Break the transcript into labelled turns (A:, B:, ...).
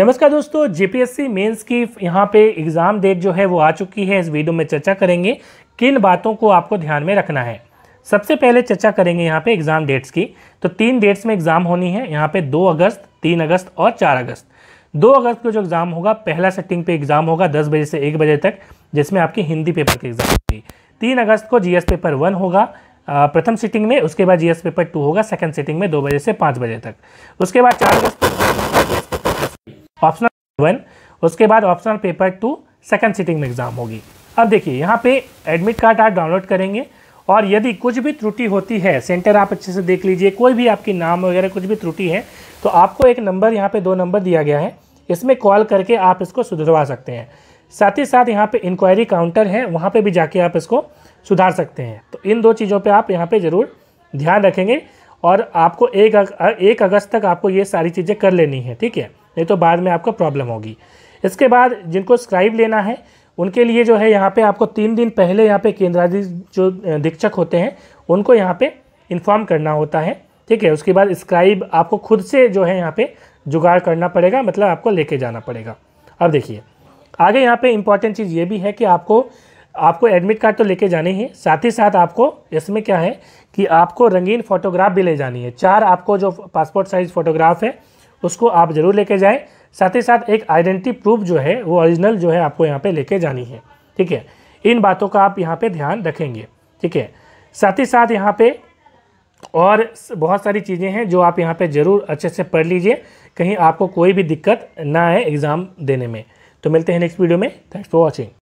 A: नमस्कार दोस्तों JPSC mains की यहाँ पे एग्ज़ाम डेट जो है वो आ चुकी है इस वीडियो में चर्चा करेंगे किन बातों को आपको ध्यान में रखना है सबसे पहले चर्चा करेंगे यहाँ पे एग्ज़ाम डेट्स की तो तीन डेट्स में एग्ज़ाम होनी है यहाँ पे 2 अगस्त 3 अगस्त और 4 अगस्त 2 अगस्त को जो एग्ज़ाम होगा पहला सेटिंग पे एग्ज़ाम होगा दस बजे से एक बजे तक जिसमें आपकी हिंदी पेपर की एग्ज़ाम होगी तीन अगस्त को जी पेपर वन होगा प्रथम सिटिंग में उसके बाद जी पेपर टू होगा सेकेंड सीटिंग में दो बजे से पाँच बजे तक उसके बाद चार अगस्त ऑप्शनल वन उसके बाद optional paper two second sitting में एग्ज़ाम होगी अब देखिए यहाँ पे एडमिट कार्ड आप डाउनलोड करेंगे और यदि कुछ भी त्रुटि होती है सेंटर आप अच्छे से देख लीजिए कोई भी आपकी नाम वगैरह कुछ भी त्रुटि है तो आपको एक नंबर यहाँ पे दो नंबर दिया गया है इसमें कॉल करके आप इसको सुधरवा सकते हैं साथ ही साथ यहाँ पे इंक्वायरी काउंटर है वहाँ पे भी जाके आप इसको सुधार सकते हैं तो इन दो चीज़ों पे आप यहाँ पे ज़रूर ध्यान रखेंगे और आपको एक अग, एक अगस्त तक आपको ये सारी चीज़ें कर लेनी है ठीक है नहीं तो बाद में आपको प्रॉब्लम होगी इसके बाद जिनको स्क्राइब लेना है उनके लिए जो है यहाँ पे आपको तीन दिन पहले यहाँ पे केंद्राधी जो दीक्षक होते हैं उनको यहाँ पे इन्फॉर्म करना होता है ठीक है उसके बाद स्क्राइब आपको खुद से जो है यहाँ पे जुगाड़ करना पड़ेगा मतलब आपको लेके जाना पड़ेगा अब देखिए आगे यहाँ पे इम्पॉर्टेंट चीज़ ये भी है कि आपको आपको एडमिट कार्ड तो लेके जाने ही साथ ही साथ आपको इसमें क्या है कि आपको रंगीन फ़ोटोग्राफ भी ले जानी है चार आपको जो पासपोर्ट साइज़ फ़ोटोग्राफ है उसको आप ज़रूर लेके जाएं साथ ही साथ एक आइडेंटिटी प्रूफ जो है वो ओरिजिनल जो है आपको यहाँ पे लेके जानी है ठीक है इन बातों का आप यहाँ पे ध्यान रखेंगे ठीक है साथ ही साथ यहाँ पे और बहुत सारी चीज़ें हैं जो आप यहाँ पे ज़रूर अच्छे से पढ़ लीजिए कहीं आपको कोई भी दिक्कत ना आए एग्ज़ाम देने में तो मिलते हैं नेक्स्ट वीडियो में थैंक्स फॉर वॉचिंग